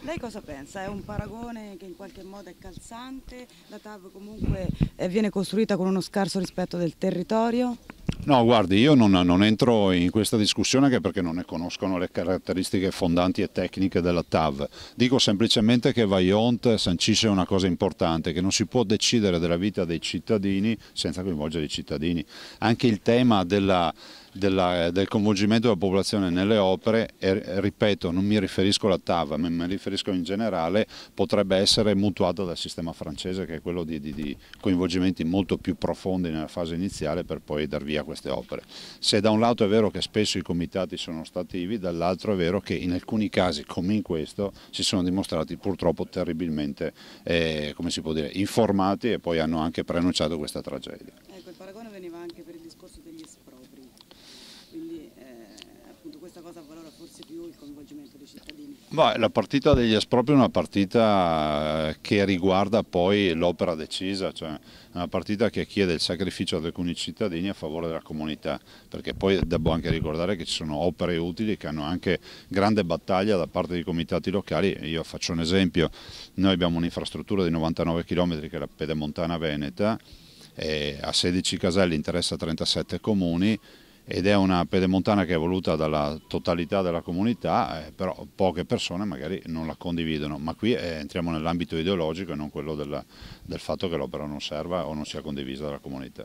Lei cosa pensa? È un paragone che in qualche modo è calzante? La TAV comunque eh, viene costruita con uno scarso rispetto del territorio? No, guardi, io non, non, entro in questa discussione anche perché non ne conoscono le caratteristiche fondanti e tecniche della TAV. Dico semplicemente che Vaillant sancisce una cosa importante, che non si può decidere della vita dei cittadini senza coinvolgere i cittadini. Anche il tema della della, del coinvolgimento della popolazione nelle opere e ripeto non mi riferisco alla TAV ma mi riferisco in generale potrebbe essere mutuato dal sistema francese che è quello di, di, di coinvolgimenti molto più profondi nella fase iniziale per poi dar via a queste opere. Se da un lato è vero che spesso i comitati sono stativi, dall'altro è vero che in alcuni casi come in questo si sono dimostrati purtroppo terribilmente eh, dire, informati e poi hanno anche preannunciato questa tragedia. Ecco, il paragone veniva anche per il discorso degli espropri. coinvolgimento dei cittadini? Beh, la partita degli espropri è una partita eh, che riguarda poi l'opera decisa, cioè una partita che chiede il sacrificio di alcuni cittadini a favore della comunità, perché poi devo anche ricordare che ci sono opere utili che hanno anche grande battaglia da parte dei comitati locali, io faccio un esempio, noi abbiamo un'infrastruttura di 99 km che è la Pedemontana Veneta, a 16 caselli interessa 37 comuni ed è una pedemontana che è voluta dalla totalità della comunità, eh, però poche persone magari non la condividono, ma qui eh, entriamo nell'ambito ideologico e non quello della, del fatto che l'opera non serva o non sia condivisa dalla comunità.